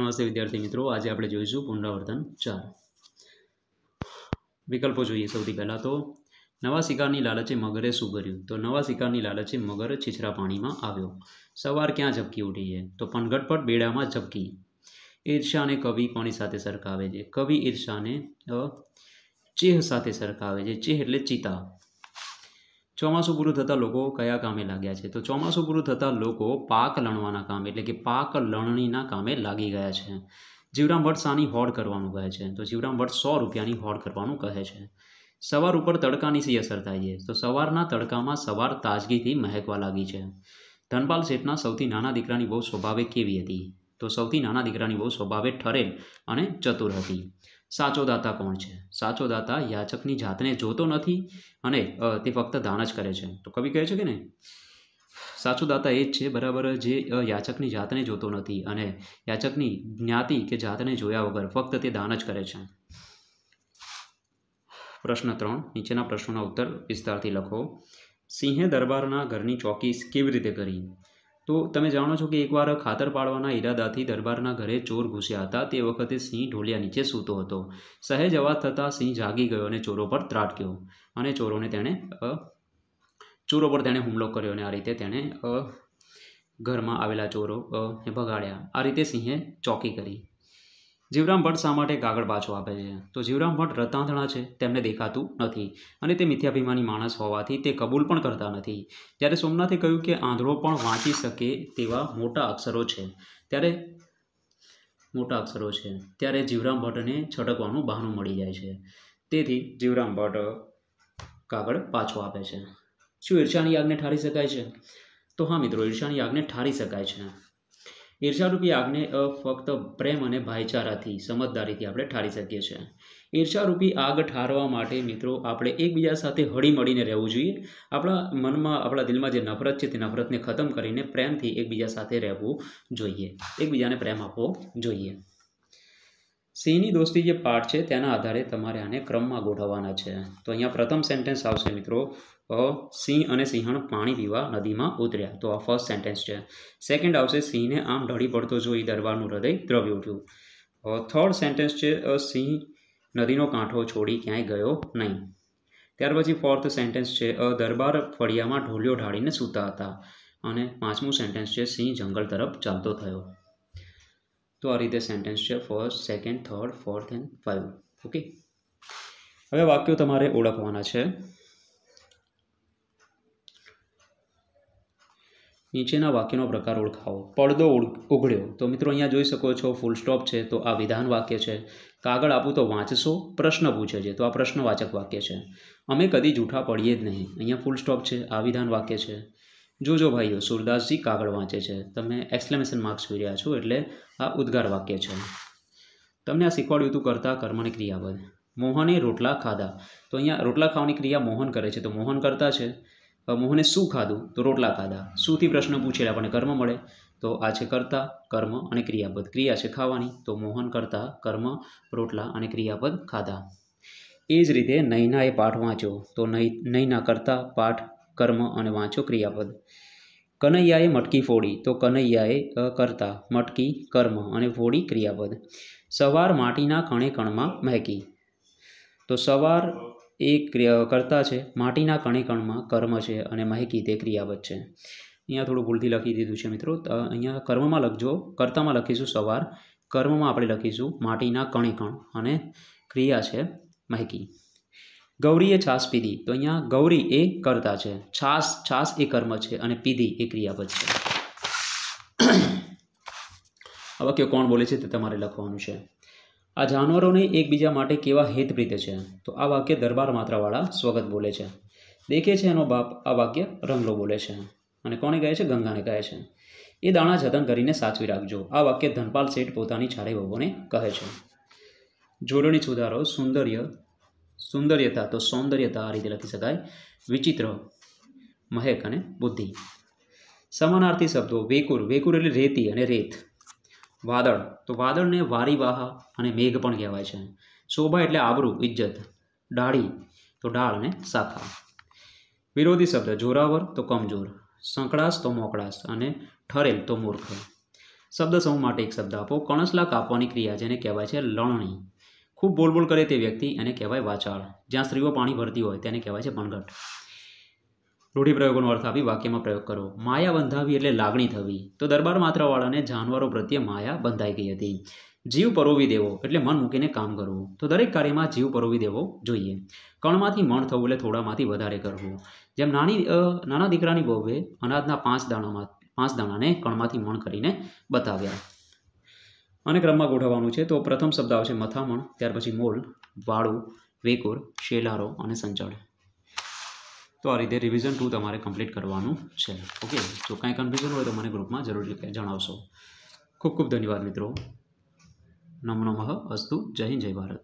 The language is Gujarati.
નમસ્તે વિદ્યાર્થી મિત્રો આજે આપણે જોઈશું પુનરાવર્તન ચાર વિકલ્પો જોઈએ સૌથી પહેલાં તો નવા શિકારની લાલચે મગરે શું કર્યું તો નવા શિકારની લાલચે મગર છીછરા પાણીમાં આવ્યો સવાર ક્યાં ઝબકી ઉઠી છે તો પનગટ પર બેડામાં ઝબકી ઈર્ષાને કવિ કોની સાથે સરખાવે છે કવિ ઈર્ષાને ચેહ સાથે સરખાવે છે ચેહ એટલે ચિતા ચોમાસું પૂરું થતાં લોકો કયા કામે લાગ્યા છે તો ચોમાસું પૂરું થતાં લોકો પાક લણવાના કામ એટલે કે પાક લણણીના કામે લાગી ગયા છે જીવરામ ભટ્ટ સાની હોડ કરવાનું કહે છે તો જીવરામ ભટ્ટ સો રૂપિયાની હોડ કરવાનું કહે છે સવાર ઉપર તડકાની સી અસર થાય છે તો સવારના તડકામાં સવાર તાજગીથી મહેકવા લાગી છે ધનપાલ શેઠના સૌથી નાના દીકરાની બહુ સ્વભાવે કેવી હતી તો સૌથી નાના દીકરાની બહુ સ્વભાવે ઠરેલ અને ચતુર હતી સાચો દાતા કોણ છે સાચો દાતા યાચકની જાતને જોતો નથી અને તે ફક્ત દાન જ કરે છે તો કવિ કહે છે કે નહીં સાચો દાતા એ જ છે બરાબર જે યાચકની જાતને જોતો નથી અને યાચકની જ્ઞાતિ કે જાતને જોયા વગર ફક્ત તે દાન જ કરે છે પ્રશ્ન ત્રણ નીચેના પ્રશ્નોના ઉત્તર વિસ્તારથી લખો સિંહે દરબારના ઘરની ચોકી કેવી રીતે કરી તો તમે જાણો છો કે એકવાર ખાતર પાડવાના ઈરાદાથી દરબારના ઘરે ચોર ઘૂસ્યા હતા તે વખતે સિંહ ઢોલિયા નીચે સૂતો હતો સહેજ અવાજ થતાં સિંહ જાગી ગયો અને ચોરો પર ત્રાટક્યો અને ચોરોને તેણે ચોરો પર તેણે હુમલો કર્યો અને આ રીતે તેણે ઘરમાં આવેલા ચોરો ભગાડ્યા આ રીતે સિંહે ચોકી કરી જીવરામ ભટ્ટ શા માટે કાગળ પાછો આપે છે તો જીવરામ ભટ્ટ રતાંધણા છે તેમને દેખાતું નથી અને તે મિથ્યાભિમાની માણસ હોવાથી તે કબૂલ પણ કરતા નથી જ્યારે સોમનાથે કહ્યું કે આંધળો પણ વાંચી શકે તેવા મોટા અક્ષરો છે ત્યારે મોટા અક્ષરો છે ત્યારે જીવરામ ભટ્ટને છટકવાનું બહાનું મળી જાય છે તેથી જીવરામ ભટ્ટ કાગળ પાછો આપે છે શું ઈર્ષાની આગને ઠારી શકાય છે તો હા મિત્રો ઈર્ષાની આગને ઠારી શકાય છે ઈર્ષારૂપી આગને ફક્ત પ્રેમ અને ભાઈચારાથી સમજદારીથી આપણે ઠારી શકીએ છીએ ઈર્ષારૂપી આગ ઠારવા માટે મિત્રો આપણે એકબીજા સાથે હળી મળીને રહેવું જોઈએ આપણા મનમાં આપણા દિલમાં જે નફરત છે તે નફરતને ખતમ કરીને પ્રેમથી એકબીજા સાથે રહેવું જોઈએ એકબીજાને પ્રેમ આપવો જોઈએ સિંહની દોસ્તી જે પાઠ છે તેના આધારે તમારે આને ક્રમમાં ગોઠવવાના છે તો અહીંયા પ્રથમ સેન્ટેન્સ આવશે મિત્રો સિંહ અને સિંહણ પાણી પીવા નદીમાં ઉતર્યા તો આ ફર્સ્ટ સેન્ટેન્સ છે સેકન્ડ આવશે સિંહને આમ ઢળી પડતો જોઈ દરબારનું હૃદય દ્રવી ઉઠ્યું થર્ડ સેન્ટેન્સ છે સિંહ નદીનો કાંઠો છોડી ક્યાંય ગયો નહીં ત્યાર પછી ફોર્થ સેન્ટેન્સ છે દરબાર ફળિયામાં ઢોલિયો ઢાળીને સૂતા હતા અને પાંચમું સેન્ટેન્સ છે સિંહ જંગલ તરફ ચાલતો થયો તો આ રીતે સેન્ટેન્સ છે first second third fourth and five okay હવે વાક્યો તમારે ઓળખવાના છે નીચેના વાક્યનો પ્રકાર ઓળખાવો પડદો ઉઘડ્યો તો મિત્રો અહીંયા જોઈ શકો છો ફૂલ સ્ટોપ છે તો આ વિધાન વાક્ય છે કાગળ આપું તો વાંચશો પ્રશ્ન પૂછે છે તો આ પ્રશ્નવાચક વાક્ય છે અમે કદી જૂઠા પડીએ જ નહીં અહીંયા ફૂલ સ્ટોપ છે આ વિધાન વાક્ય છે જોજો ભાઈઓ સુરદાસજી કાગળ વાંચે છે તમે એક્સપ્લેનેશન માર્ક્સ જોઈ રહ્યા છો એટલે આ ઉદ્ગાર વાક્ય છે તમને આ શીખવાડ્યું હતું કરતા કર્મની ક્રિયાપદ મોહને રોટલા ખાધા તો અહીંયા રોટલા ખાવાની ક્રિયા મોહન કરે છે તો મોહન કરતા છે મોહને શું ખાધું તો રોટલા ખાધા શુંથી પ્રશ્ન પૂછેલા આપણને કર્મ મળે તો આ છે કરતા કર્મ અને ક્રિયાપદ ક્રિયા છે ખાવાની તો મોહન કરતા કર્મ રોટલા અને ક્રિયાપદ ખાધા એ જ રીતે નૈના એ પાઠ વાંચ્યો તો નહીં નૈના કરતા પાઠ કર્મ અને વાંચો ક્રિયાપદ કનૈયાએ મટકી ફોડી તો કનૈયાએ કરતા મટકી કર્મ અને ફોડી ક્રિયાપદ સવાર માટીના કણે કણમાં મહેકી તો સવાર એ કરતા છે માટીના કણે કણમાં કર્મ છે અને મહેકી તે ક્રિયાપદ છે અહીંયા થોડું ભૂલથી લખી દીધું છે મિત્રો અહીંયા કર્મમાં લખજો કર્તામાં લખીશું સવાર કર્મમાં આપણે લખીશું માટીના કણે કણ અને ક્રિયા છે મહેકી ગૌરીએ છાસ પીધી તો અહીંયા ગૌરી એ કર્તા છે છાસ છાસ એ કર્મ છે અને પીધી એ ક્રિયાપદ છે આ વાક્ય કોણ બોલે છે તે તમારે લખવાનું છે આ જાનવરોને એકબીજા માટે કેવા હેતપ્રીતે છે તો આ વાક્ય દરબાર માત્રાવાળા સ્વગત બોલે છે દેખે છે એનો બાપ આ વાક્ય રંગલો બોલે છે અને કોને કહે છે ગંગાને કહે છે એ દાણા જતન કરીને સાચવી રાખજો આ વાક્ય ધનપાલ શેઠ પોતાની છારે વહુને કહે છે જોડણી સુધારો સુંદર્ય સુંદર્યતા તો સૌંદર્યતા આ રીતે લખી શકાય વિચિત્ર મહેક અને બુદ્ધિ સમાનાર્થી શબ્દો વેકુર વેકુર એટલે રેતી અને રેત વાદળ તો વાદળને વારીવાહા અને મેઘ પણ કહેવાય છે શોભા એટલે આબરૂ ઇજ્જત ડાળી તો ડાળ અને શાખા વિરોધી શબ્દ જોરાવર તો કમજોર સંકળાશ તો મોકળાશ અને ઠરેલ તો મૂર્ખ શબ્દ સમૂહ માટે એક શબ્દ આપો કણસલા કાપવાની ક્રિયા જેને કહેવાય છે લણણી ખૂબ બોલબોલ કરે તે વ્યક્તિ એને કહેવાય વાચાળ જ્યાં સ્ત્રીઓ પાણી ભરતી હોય તેને કહેવાય છે પનગટ રૂઢિ પ્રયોગોનો અર્થ આપી વાક્યમાં પ્રયોગ કરો માયા બંધાવી એટલે લાગણી થવી તો દરબાર માત્રાવાળાને જાનવરો પ્રત્યે માયા બંધાઈ ગઈ હતી જીવ પરોવી દેવો એટલે મન મૂકીને કામ કરવું તો દરેક કાર્યમાં જીવ પરોવી દેવો જોઈએ કણમાંથી મણ થવું એટલે થોડામાંથી વધારે કરવું જેમ નાની નાના દીકરાની બહુએ અનાજના પાંચ દાણામાં પાંચ દાણાને કણમાંથી મણ કરીને બતાવ્યા અને ક્રમમાં ગોઠવવાનું છે તો પ્રથમ શબ્દ આવશે મથામણ ત્યાર પછી મોલ વાળું વેકોર શેલારો અને સંચળ તો આ રીતે રિવિઝન ટુ તમારે કમ્પ્લીટ કરવાનું છે ઓકે જો કાંઈ કન્ફ્યુઝન હોય તો મને ગ્રુપમાં જરૂરથી જણાવશો ખૂબ ખૂબ ધન્યવાદ મિત્રો નમ નમઃ અસ્તુ જય હિન્દ જય ભારત